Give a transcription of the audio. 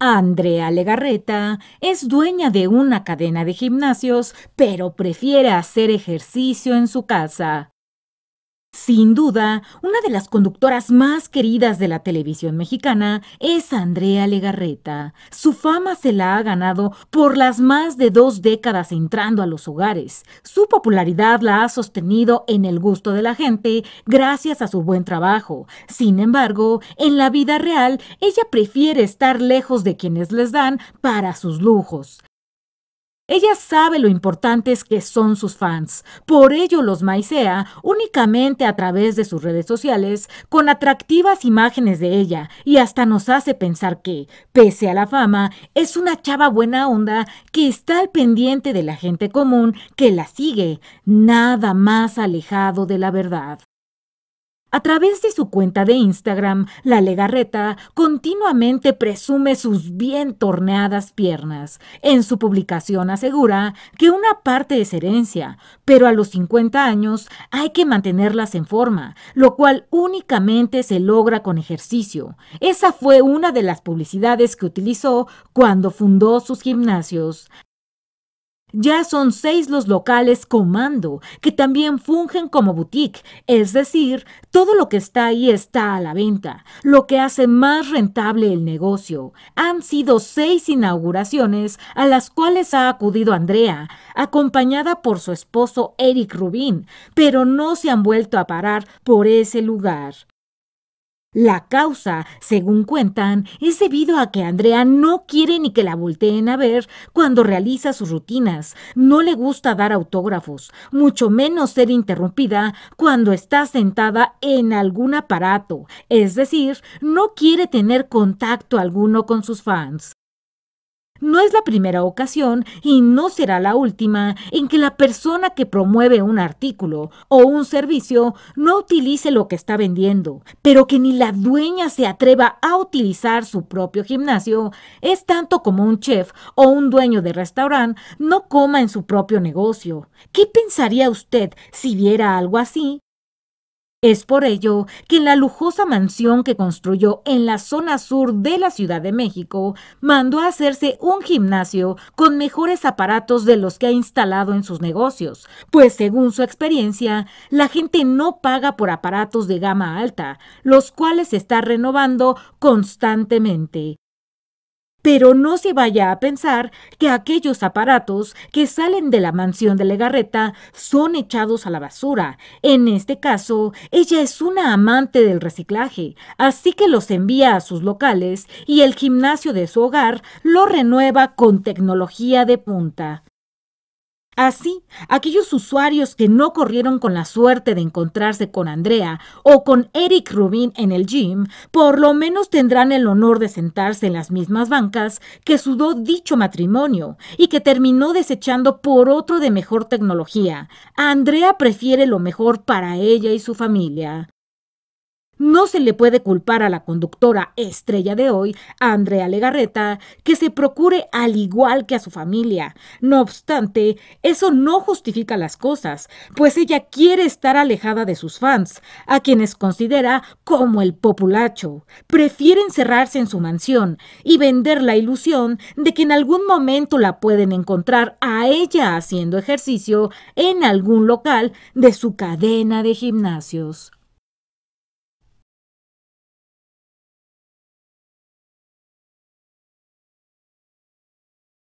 Andrea Legarreta es dueña de una cadena de gimnasios, pero prefiere hacer ejercicio en su casa. Sin duda, una de las conductoras más queridas de la televisión mexicana es Andrea Legarreta. Su fama se la ha ganado por las más de dos décadas entrando a los hogares. Su popularidad la ha sostenido en el gusto de la gente gracias a su buen trabajo. Sin embargo, en la vida real, ella prefiere estar lejos de quienes les dan para sus lujos. Ella sabe lo importantes que son sus fans, por ello los maicea únicamente a través de sus redes sociales con atractivas imágenes de ella y hasta nos hace pensar que, pese a la fama, es una chava buena onda que está al pendiente de la gente común que la sigue, nada más alejado de la verdad. A través de su cuenta de Instagram, la Legarreta continuamente presume sus bien torneadas piernas. En su publicación asegura que una parte es herencia, pero a los 50 años hay que mantenerlas en forma, lo cual únicamente se logra con ejercicio. Esa fue una de las publicidades que utilizó cuando fundó sus gimnasios. Ya son seis los locales comando, que también fungen como boutique, es decir, todo lo que está ahí está a la venta, lo que hace más rentable el negocio. Han sido seis inauguraciones a las cuales ha acudido Andrea, acompañada por su esposo Eric Rubin, pero no se han vuelto a parar por ese lugar. La causa, según cuentan, es debido a que Andrea no quiere ni que la volteen a ver cuando realiza sus rutinas, no le gusta dar autógrafos, mucho menos ser interrumpida cuando está sentada en algún aparato, es decir, no quiere tener contacto alguno con sus fans es la primera ocasión y no será la última en que la persona que promueve un artículo o un servicio no utilice lo que está vendiendo, pero que ni la dueña se atreva a utilizar su propio gimnasio es tanto como un chef o un dueño de restaurante no coma en su propio negocio. ¿Qué pensaría usted si viera algo así es por ello que en la lujosa mansión que construyó en la zona sur de la Ciudad de México, mandó a hacerse un gimnasio con mejores aparatos de los que ha instalado en sus negocios, pues según su experiencia, la gente no paga por aparatos de gama alta, los cuales se está renovando constantemente. Pero no se vaya a pensar que aquellos aparatos que salen de la mansión de Legarreta son echados a la basura. En este caso, ella es una amante del reciclaje, así que los envía a sus locales y el gimnasio de su hogar lo renueva con tecnología de punta. Así, aquellos usuarios que no corrieron con la suerte de encontrarse con Andrea o con Eric Rubin en el gym, por lo menos tendrán el honor de sentarse en las mismas bancas que sudó dicho matrimonio y que terminó desechando por otro de mejor tecnología. Andrea prefiere lo mejor para ella y su familia. No se le puede culpar a la conductora estrella de hoy, Andrea Legarreta, que se procure al igual que a su familia. No obstante, eso no justifica las cosas, pues ella quiere estar alejada de sus fans, a quienes considera como el populacho. Prefiere encerrarse en su mansión y vender la ilusión de que en algún momento la pueden encontrar a ella haciendo ejercicio en algún local de su cadena de gimnasios.